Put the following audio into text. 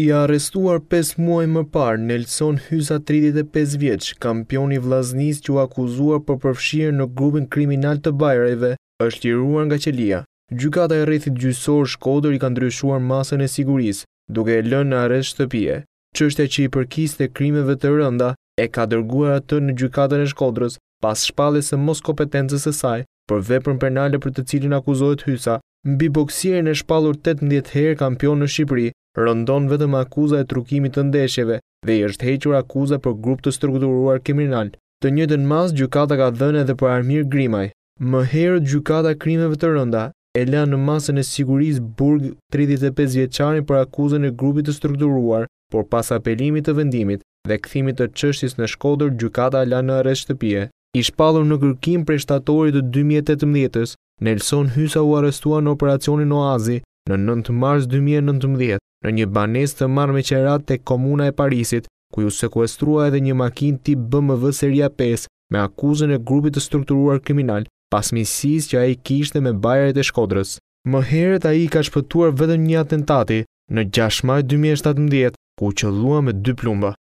I arrestuar 5 muaj më parë, Nelson Hysa 35 vjeç, kampion i Vllaznisë që u akuzuar për përfshirje në grupin kriminal të bajreve, është liruar nga qelia. Gjykata e rrethit gjyqësor Shkodër i ka ndryshuar masën e sigurisë, duke e lënë në arrest shtëpie. Çështja që i përkiste krimeve të rënda e ka dërguar atë në gjykatën e Shkodrës pas shpalljes së moskompetencës së saj për veprën penale për të cilin akuzohet Hysa. Mbi boksierin e shpallur 18 herë kampion në Shqipëri, rëndon vetëm akuza e trukimit të ndeshjeve dhe i është hequr akuza për grup të strukturuar kriminal. Të njëjtën mas gjykata ka dhënë edhe për Armir Grimaj. Më herët gjykata krimeve të rënda e la në masën e sigurisë burg 35 vjeçarin për akuzën e grupit të strukturuar, por pas apelimit të vendimit dhe kthimit të çështjes në Shkodër, gjykata la në arrest pje. I shpallur në kërkim prej shtatorit të 2018-s, Nelson Hysa u arrestua në operacionin Oazi në 9 mars 2019 në një banes të marrë me qerat të komuna e Parisit, ku ju sekuestrua edhe një makin tip BMW seria 5 me akuzën e grupit të strukturuar kriminal pas misis që a i kishte me bajaret e shkodrës. Më heret a i ka shpëtuar vetëm një atentati në 6 maj 2017, ku qëllua me dy plumba.